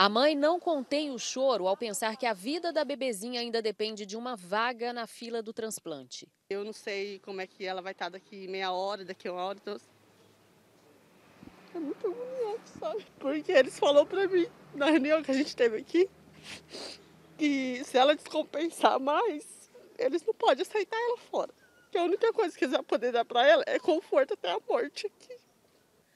A mãe não contém o choro ao pensar que a vida da bebezinha ainda depende de uma vaga na fila do transplante. Eu não sei como é que ela vai estar daqui meia hora, daqui uma hora. Então, é muito agoniante, sabe? Porque eles falaram pra mim na reunião que a gente teve aqui que se ela descompensar mais, eles não podem aceitar ela fora. Que a única coisa que eles vão poder dar pra ela é conforto até a morte aqui.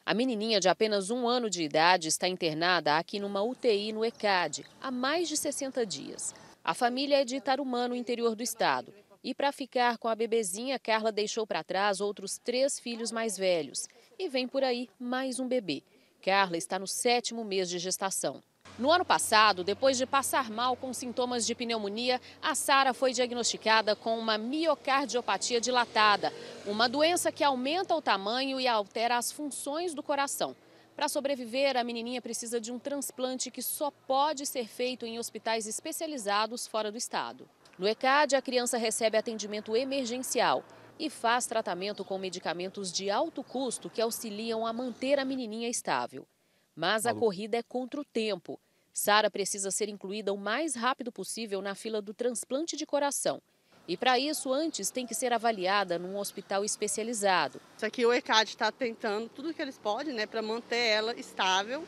A menininha de apenas um ano de idade está internada aqui numa UTI no ECAD há mais de 60 dias. A família é de Itarumã, no interior do estado. E para ficar com a bebezinha, Carla deixou para trás outros três filhos mais velhos. E vem por aí mais um bebê. Carla está no sétimo mês de gestação. No ano passado, depois de passar mal com sintomas de pneumonia, a Sara foi diagnosticada com uma miocardiopatia dilatada, uma doença que aumenta o tamanho e altera as funções do coração. Para sobreviver, a menininha precisa de um transplante que só pode ser feito em hospitais especializados fora do estado. No ECAD, a criança recebe atendimento emergencial e faz tratamento com medicamentos de alto custo que auxiliam a manter a menininha estável. Mas a corrida é contra o tempo. Sara precisa ser incluída o mais rápido possível na fila do transplante de coração. E para isso, antes tem que ser avaliada num hospital especializado. Isso aqui o ECAD está tentando tudo o que eles podem, né, para manter ela estável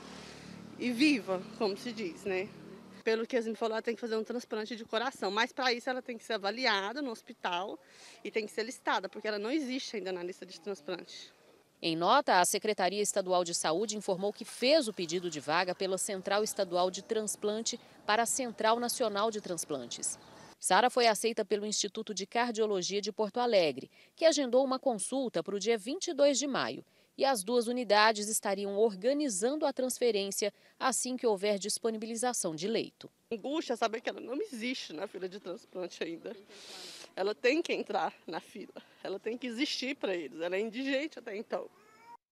e viva, como se diz, né? Pelo que eles me falaram, ela tem que fazer um transplante de coração, mas para isso ela tem que ser avaliada no hospital e tem que ser listada, porque ela não existe ainda na lista de transplante. Em nota, a Secretaria Estadual de Saúde informou que fez o pedido de vaga pela Central Estadual de Transplante para a Central Nacional de Transplantes. Sara foi aceita pelo Instituto de Cardiologia de Porto Alegre, que agendou uma consulta para o dia 22 de maio e as duas unidades estariam organizando a transferência assim que houver disponibilização de leito. Angústia saber que ela não existe na fila de transplante ainda. Ela tem que entrar na fila, ela tem que existir para eles, ela é indigente até então.